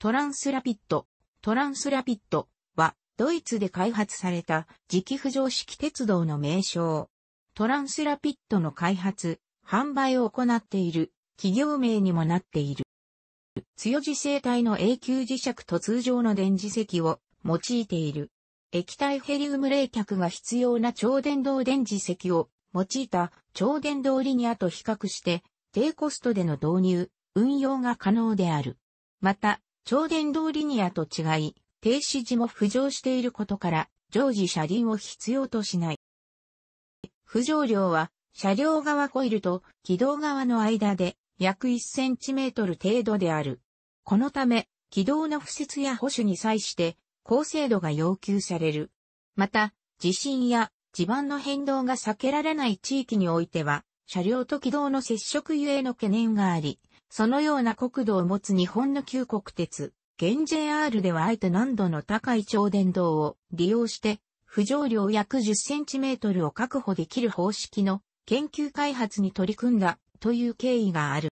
トランスラピット、トランスラピットは、ドイツで開発された磁気浮上式鉄道の名称。トランスラピットの開発、販売を行っている企業名にもなっている。強磁性体の永久磁石と通常の電磁石を用いている。液体ヘリウム冷却が必要な超電導電磁石を用いた超電導リニアと比較して低コストでの導入、運用が可能である。また、超電導リニアと違い、停止時も浮上していることから、常時車輪を必要としない。浮上量は、車両側コイルと軌道側の間で約 1cm 程度である。このため、軌道の敷設や保守に際して、高精度が要求される。また、地震や地盤の変動が避けられない地域においては、車両と軌道の接触ゆえの懸念があり、そのような国土を持つ日本の旧国鉄、現 JR ではあえて難度の高い超電導を利用して、不上量約1 0トルを確保できる方式の研究開発に取り組んだという経緯がある。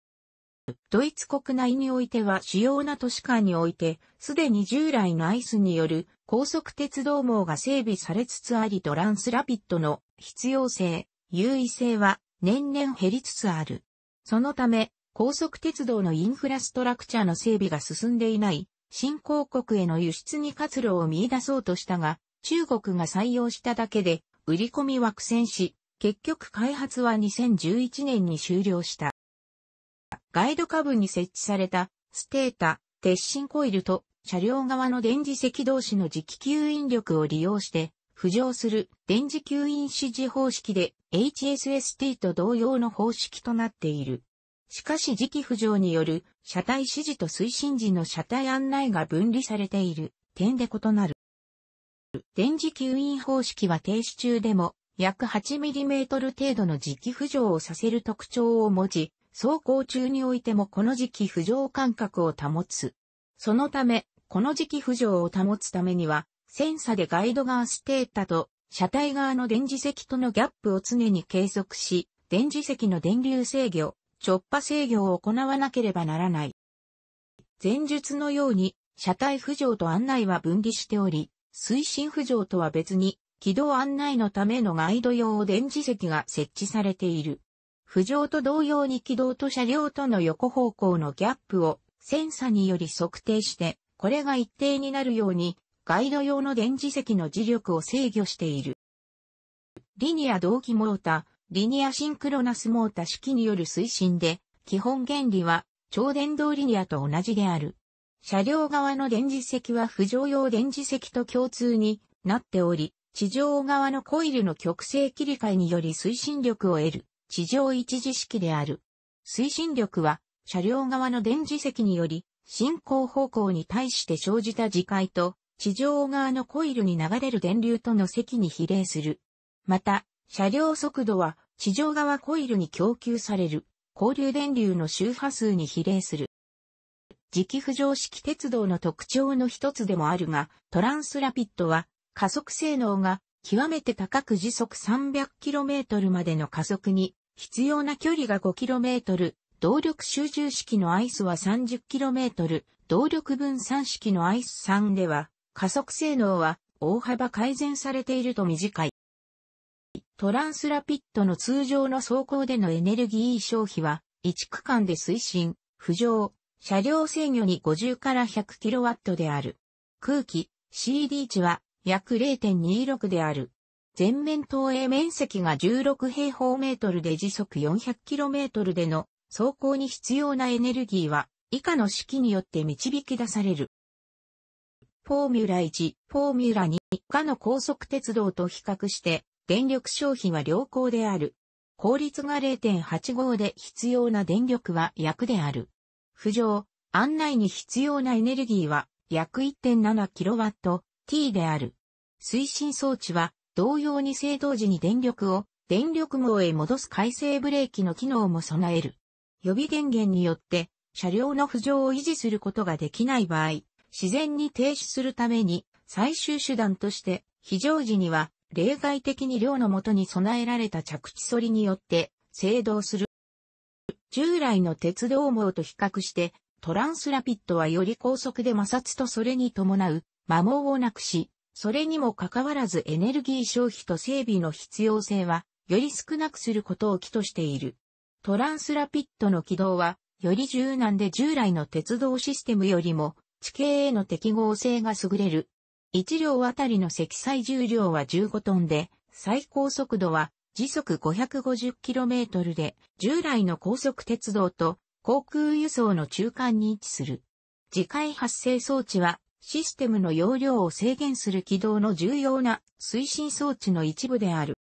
ドイツ国内においては主要な都市間において、すでに従来のアイスによる高速鉄道網が整備されつつありトランスラピッドの必要性、優位性は年々減りつつある。そのため、高速鉄道のインフラストラクチャーの整備が進んでいない新興国への輸出に活路を見出そうとしたが、中国が採用しただけで売り込みは苦戦し、結局開発は2011年に終了した。ガイド下部に設置されたステータ、鉄心コイルと車両側の電磁石同士の磁気吸引力を利用して浮上する電磁吸引指示方式で HSST と同様の方式となっている。しかし時期浮上による車体指示と推進時の車体案内が分離されている点で異なる。電磁吸引方式は停止中でも約 8mm 程度の磁気浮上をさせる特徴を持ち、走行中においてもこの時期浮上感覚を保つ。そのため、この時期浮上を保つためには、センサでガイド側ステータと車体側の電磁石とのギャップを常に計測し、電磁石の電流制御、直波制御を行わなければならない。前述のように、車体浮上と案内は分離しており、推進浮上とは別に、軌道案内のためのガイド用電磁石が設置されている。浮上と同様に軌道と車両との横方向のギャップをセンサにより測定して、これが一定になるように、ガイド用の電磁石の磁力を制御している。リニア同期モータ、ー、リニアシンクロナスモータ式による推進で、基本原理は超電導リニアと同じである。車両側の電磁石は浮上用電磁石と共通になっており、地上側のコイルの極性切り替えにより推進力を得る地上一次式である。推進力は車両側の電磁石により進行方向に対して生じた磁界と地上側のコイルに流れる電流との積に比例する。また、車両速度は地上側コイルに供給される交流電流の周波数に比例する。磁気浮上式鉄道の特徴の一つでもあるが、トランスラピッドは加速性能が極めて高く時速 300km までの加速に必要な距離が 5km、動力集中式のアイスは 30km、動力分散式のアイス3では加速性能は大幅改善されていると短い。トランスラピットの通常の走行でのエネルギー消費は、1区間で推進、浮上、車両制御に50から 100kW である。空気、CD 値は約0.26である。全面投影面積が16平方メートルで時速 400km での走行に必要なエネルギーは以下の式によって導き出される。フォーミュラ1、フォーミュラ2以下の高速鉄道と比較して電力消費は良好である。効率が0.85で必要な電力は約である。浮上、案内に必要なエネルギーは約 1.7kWt である。推進装置は同様に制動時に電力を電力網へ戻す回生ブレーキの機能も備える。予備電源によって車両の浮上を維持することができない場合、自然に停止するために最終手段として非常時には例外的に量のもとに備えられた着地反りによって制動する。従来の鉄道網と比較して、トランスラピッドはより高速で摩擦とそれに伴う摩耗をなくし、それにもかかわらずエネルギー消費と整備の必要性は、より少なくすることを期としている。トランスラピッドの軌道は、より柔軟で従来の鉄道システムよりも地形への適合性が優れる1両あたりの積載重量は15トンで、最高速度は時速 550km で、従来の高速鉄道と航空輸送の中間に位置する。次回発生装置は、システムの容量を制限する軌道の重要な推進装置の一部である。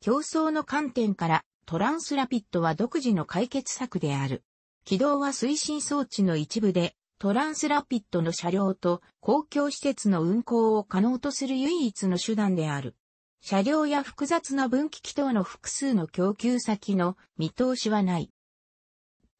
競争の観点からトランスラピットは独自の解決策である。軌道は推進装置の一部で、トランスラピッドの車両と公共施設の運行を可能とする唯一の手段である。車両や複雑な分岐器等の複数の供給先の見通しはない。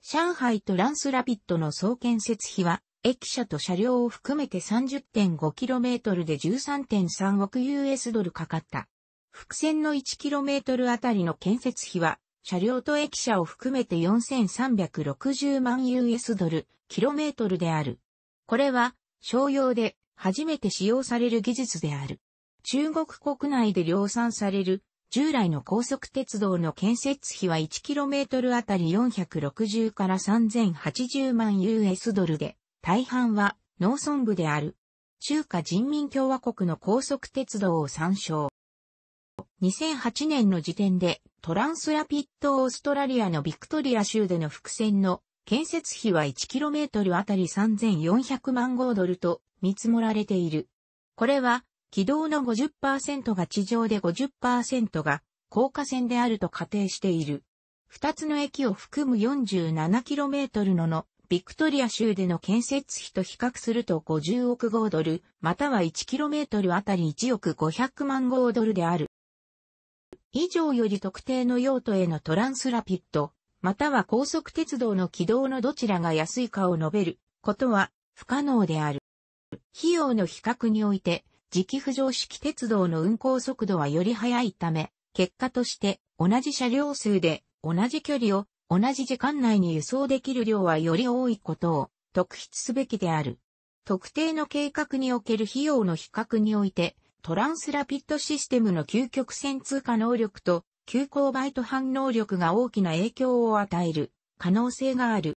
上海トランスラピッドの総建設費は、駅舎と車両を含めて 30.5km で13.3億 US ドルかかった。伏線の 1km あたりの建設費は車両と駅舎を含めて4360万 US ドル、キロメートルである。これは、商用で初めて使用される技術である。中国国内で量産される、従来の高速鉄道の建設費は 1km あたり460から3080万 US ドルで、大半は農村部である。中華人民共和国の高速鉄道を参照。2008年の時点でトランスラピットオーストラリアのビクトリア州での伏線の建設費は 1km あたり3400万豪ドルと見積もられている。これは軌道の50%が地上で50%が高架線であると仮定している。二つの駅を含む 47km ののビクトリア州での建設費と比較すると50億豪ドル、または 1km あたり1億500万豪ドルである。以上より特定の用途へのトランスラピッド、または高速鉄道の軌道のどちらが安いかを述べることは不可能である。費用の比較において、磁気浮上式鉄道の運行速度はより速いため、結果として同じ車両数で同じ距離を同じ時間内に輸送できる量はより多いことを特筆すべきである。特定の計画における費用の比較において、トランスラピッドシステムの究極線通過能力と、急勾配と反応力が大きな影響を与える可能性がある。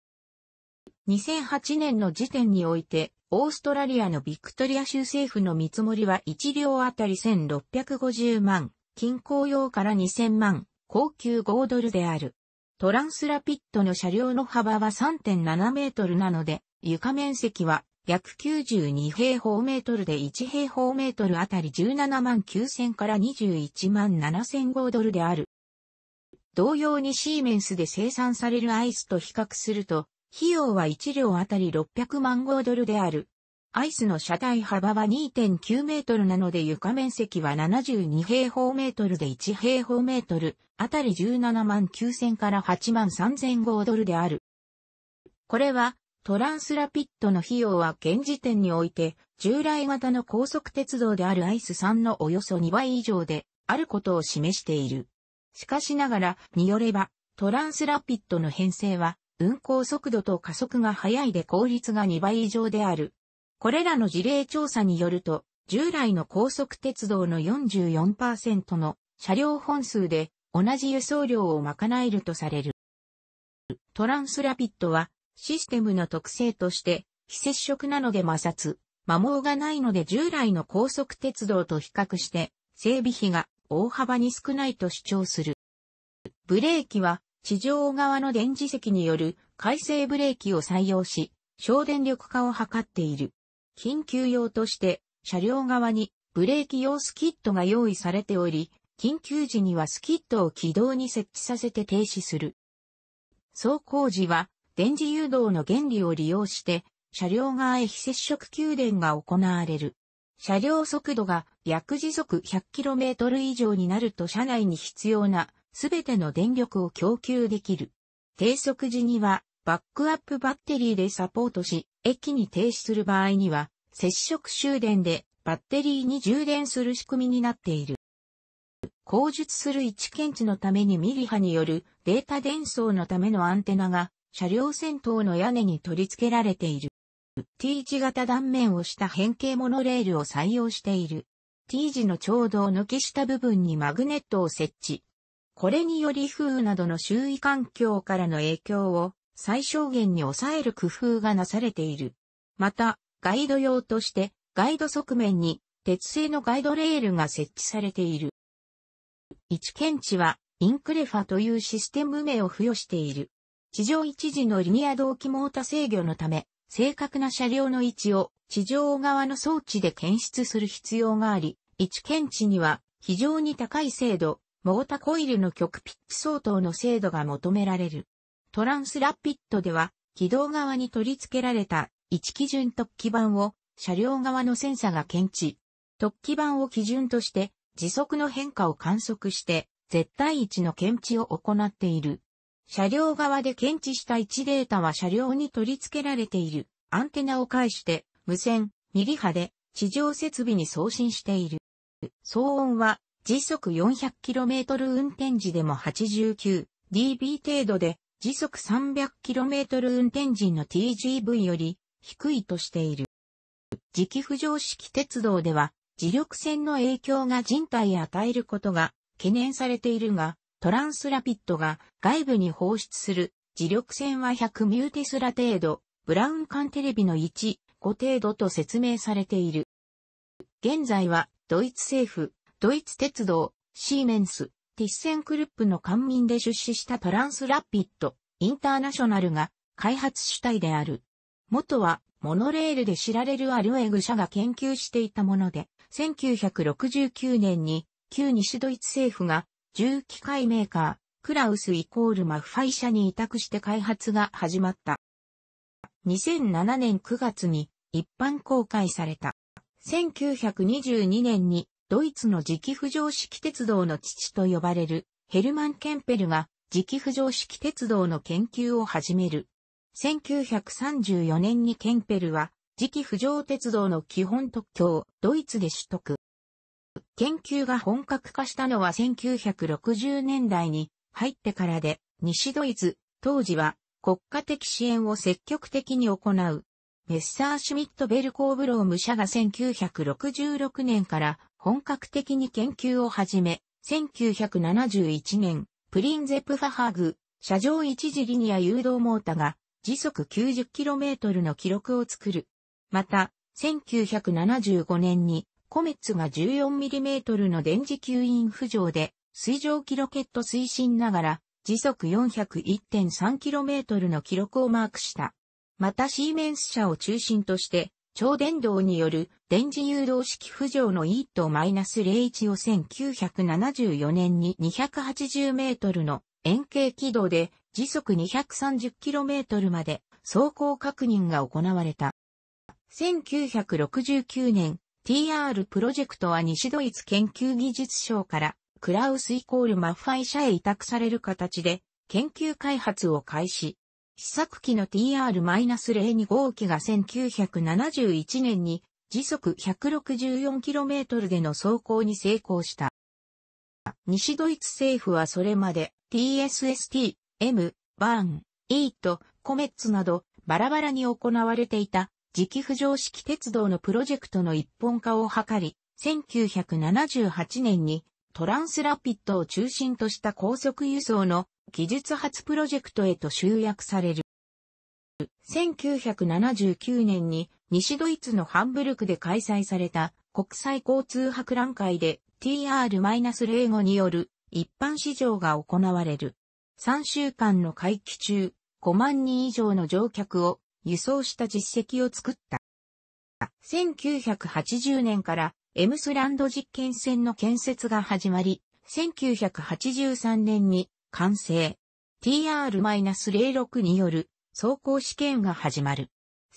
2008年の時点において、オーストラリアのビクトリア州政府の見積もりは1両あたり1650万、近郊用から2000万、高級5ドルである。トランスラピッドの車両の幅は3.7メートルなので、床面積は約92平方メートルで1平方メートルあたり17万9000から21万7000号ドルである。同様にシーメンスで生産されるアイスと比較すると、費用は1両あたり600万号ドルである。アイスの車体幅は2.9メートルなので床面積は72平方メートルで1平方メートルあたり17万9000から8万3000号ドルである。これはトランスラピッドの費用は現時点において、従来型の高速鉄道であるアイス3のおよそ2倍以上であることを示している。しかしながら、によれば、トランスラピッドの編成は、運行速度と加速が速いで効率が2倍以上である。これらの事例調査によると、従来の高速鉄道の44%の車両本数で同じ輸送量を賄えるとされる。トランスラピッドはシステムの特性として、非接触なので摩擦、摩耗がないので従来の高速鉄道と比較して、整備費が大幅に少ないと主張する。ブレーキは、地上側の電磁石による回生ブレーキを採用し、省電力化を図っている。緊急用として、車両側にブレーキ用スキットが用意されており、緊急時にはスキットを軌道に設置させて停止する。走行時は電磁誘導の原理を利用して、車両側へ非接触給電が行われる。車両速度が約時速 100km 以上になると車内に必要なすべての電力を供給できる。低速時にはバックアップバッテリーでサポートし、駅に停止する場合には接触終電でバッテリーに充電する仕組みになっている。工述する位置検知のためにミリ波によるデータ伝送のためのアンテナが車両先頭の屋根に取り付けられている。T 字型断面をした変形モノレールを採用している。T 字のちょうど抜下した部分にマグネットを設置。これにより風雨などの周囲環境からの影響を最小限に抑える工夫がなされている。また、ガイド用としてガイド側面に鉄製のガイドレールが設置されている。一検知はインクレファというシステム名を付与している。地上一時のリニア同期モータ制御のため、正確な車両の位置を地上側の装置で検出する必要があり、位置検知には非常に高い精度、モータコイルの極ピッチ相当の精度が求められる。トランスラピッドでは、軌道側に取り付けられた位置基準突起板を車両側のセンサが検知。突起板を基準として時速の変化を観測して絶対位置の検知を行っている。車両側で検知した位置データは車両に取り付けられているアンテナを介して無線、ミリ波で地上設備に送信している。騒音は時速 400km 運転時でも 89dB 程度で時速 300km 運転時の TGV より低いとしている。磁気浮上式鉄道では磁力線の影響が人体へ与えることが懸念されているが、トランスラピッドが外部に放出する磁力線は100ミューテスラ程度、ブラウン管テレビの1、5程度と説明されている。現在はドイツ政府、ドイツ鉄道、シーメンス、ティッセンクルップの官民で出資したトランスラピッド、インターナショナルが開発主体である。元はモノレールで知られるアルエグ社が研究していたもので、1969年に旧西ドイツ政府が重機械メーカー、クラウスイコールマフファイ社に委託して開発が始まった。2007年9月に一般公開された。1922年にドイツの磁気浮上式鉄道の父と呼ばれるヘルマン・ケンペルが磁気浮上式鉄道の研究を始める。1934年にケンペルは磁気浮上鉄道の基本特許をドイツで取得。研究が本格化したのは1960年代に入ってからで、西ドイツ、当時は国家的支援を積極的に行う。メッサーシュミット・ベルコーブローム社が1966年から本格的に研究を始め、1971年、プリンゼプ・ファハーグ、車上一時リニア誘導モータが時速 90km の記録を作る。また、1975年にコメッツが 14mm の電磁吸引浮上で、水上機ロケット推進ながら、時速 401.3km の記録をマークした。またシーメンス社を中心として、超電導による電磁誘導式浮上の E と -01 を1974年に 280m の円形軌道で時速 230km まで走行確認が行われた。1969年、TR プロジェクトは西ドイツ研究技術省からクラウスイコールマッファイ社へ委託される形で研究開発を開始。試作機の TR-02 号機が1971年に時速 164km での走行に成功した。西ドイツ政府はそれまで TSST、M、バーン、E とコメッツなどバラバラに行われていた磁気浮上式鉄道のプロジェクトの一本化を図り、1978年にトランスラピッドを中心とした高速輸送の技術発プロジェクトへと集約される。1979年に西ドイツのハンブルクで開催された国際交通博覧会で TR-05 による一般市場が行われる。3週間の会期中、5万人以上の乗客を輸送した実績を作った。1980年からエムスランド実験船の建設が始まり、1983年に完成。TR-06 による走行試験が始まる。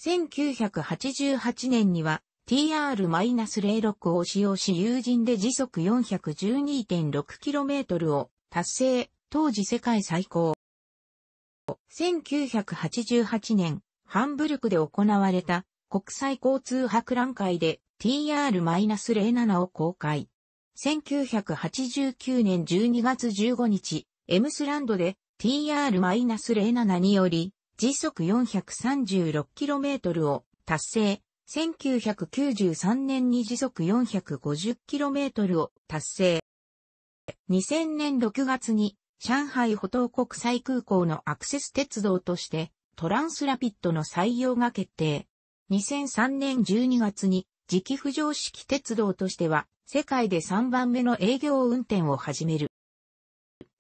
1988年には TR-06 を使用し友人で時速 412.6km を達成、当時世界最高。1988年、ハンブルクで行われた国際交通博覧会で TR-07 を公開。1989年12月15日、エムスランドで TR-07 により時速 436km を達成。1993年に時速 450km を達成。2000年6月に上海歩道国際空港のアクセス鉄道としてトランスラピッドの採用が決定。2003年12月に磁気浮上式鉄道としては世界で3番目の営業運転を始める。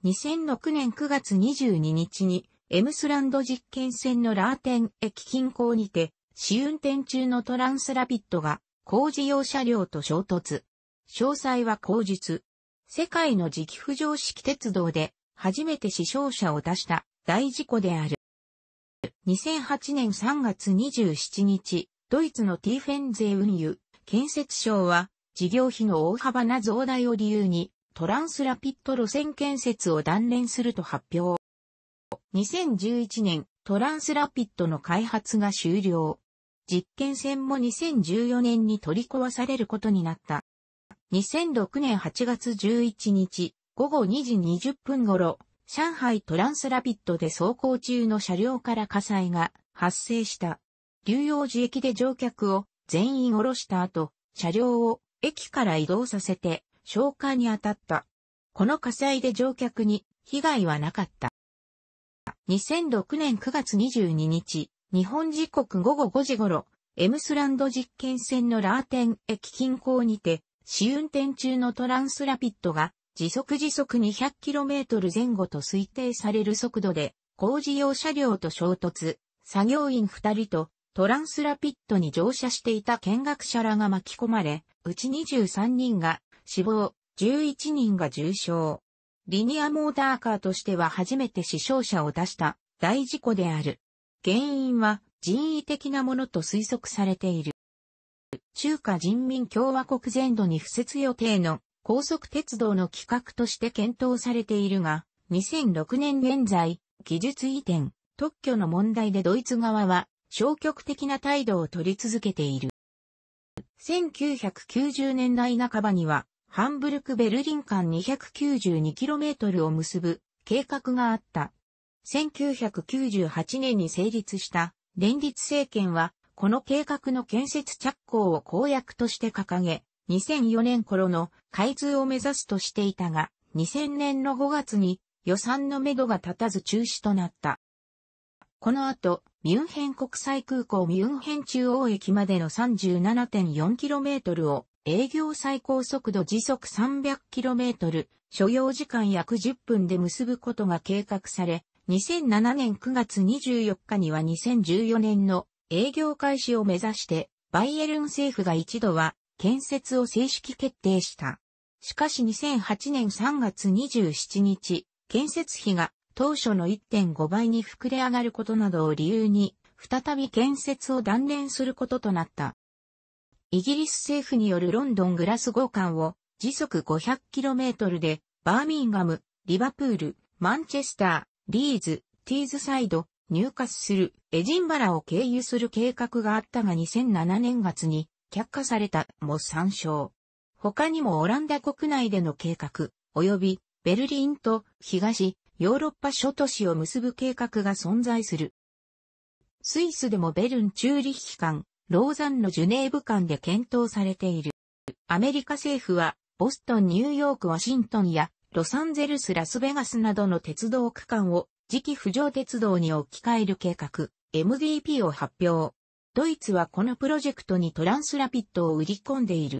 2006年9月22日にエムスランド実験線のラーテン駅近郊にて試運転中のトランスラピッドが工事用車両と衝突。詳細は口述。世界の磁気浮上式鉄道で初めて死傷者を出した大事故である。2008年3月27日、ドイツのティーフェンゼ運輸建設省は、事業費の大幅な増大を理由に、トランスラピット路線建設を断念すると発表。2011年、トランスラピットの開発が終了。実験線も2014年に取り壊されることになった。2006年8月11日午後2時20分頃、上海トランスラピッドで走行中の車両から火災が発生した。流用寺駅で乗客を全員降ろした後、車両を駅から移動させて消火に当たった。この火災で乗客に被害はなかった。2006年9月22日、日本時刻午後5時頃、エムスランド実験線のラーテン駅近郊にて、試運転中のトランスラピッドが時速時速 200km 前後と推定される速度で、工事用車両と衝突、作業員2人とトランスラピットに乗車していた見学者らが巻き込まれ、うち23人が死亡、11人が重傷。リニアモーターカーとしては初めて死傷者を出した大事故である。原因は人為的なものと推測されている。中華人民共和国全土に付設予定の高速鉄道の企画として検討されているが、2006年現在、技術移転、特許の問題でドイツ側は消極的な態度を取り続けている。1990年代半ばには、ハンブルク・ベルリン間 292km を結ぶ計画があった。1998年に成立した連立政権は、この計画の建設着工を公約として掲げ、2004年頃の開通を目指すとしていたが、2000年の5月に予算のめどが立たず中止となった。この後、ミュンヘン国際空港ミュンヘン中央駅までの 37.4km を営業最高速度時速 300km、所要時間約10分で結ぶことが計画され、2007年9月24日には2014年の営業開始を目指して、バイエルン政府が一度は建設を正式決定した。しかし2008年3月27日、建設費が当初の1.5倍に膨れ上がることなどを理由に、再び建設を断念することとなった。イギリス政府によるロンドングラス号館を時速 500km でバーミンガム、リバプール、マンチェスター、リーズ、ティーズサイド、入荷するエジンバラを経由する計画があったが2007年月に却下されたも参照。他にもオランダ国内での計画、及びベルリンと東ヨーロッパ諸都市を結ぶ計画が存在する。スイスでもベルン・チューリッヒ間、ローザンのジュネーブ間で検討されている。アメリカ政府は、ボストン、ニューヨーク、ワシントンや、ロサンゼルス、ラスベガスなどの鉄道区間を、次期浮上鉄道に置き換える計画、MDP を発表。ドイツはこのプロジェクトにトランスラピッドを売り込んでいる。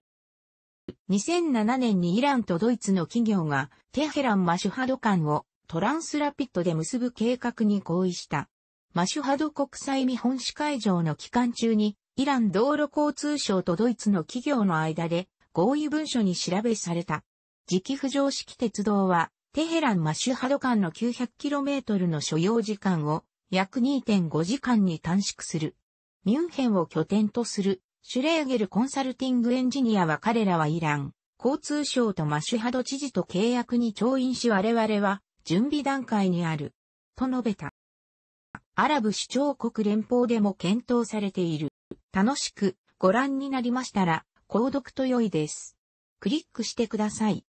2007年にイランとドイツの企業がテヘラン・マシュハド間をトランスラピッドで結ぶ計画に合意した。マシュハド国際見本市会場の期間中にイラン道路交通省とドイツの企業の間で合意文書に調べされた。磁気浮上式鉄道はテヘラン・マシュハド間の 900km の所要時間を約2.5時間に短縮する。ミュンヘンを拠点とする、シュレーゲルコンサルティングエンジニアは彼らはイラン、交通省とマシュハド知事と契約に調印し我々は準備段階にある、と述べた。アラブ首長国連邦でも検討されている。楽しくご覧になりましたら、購読と良いです。クリックしてください。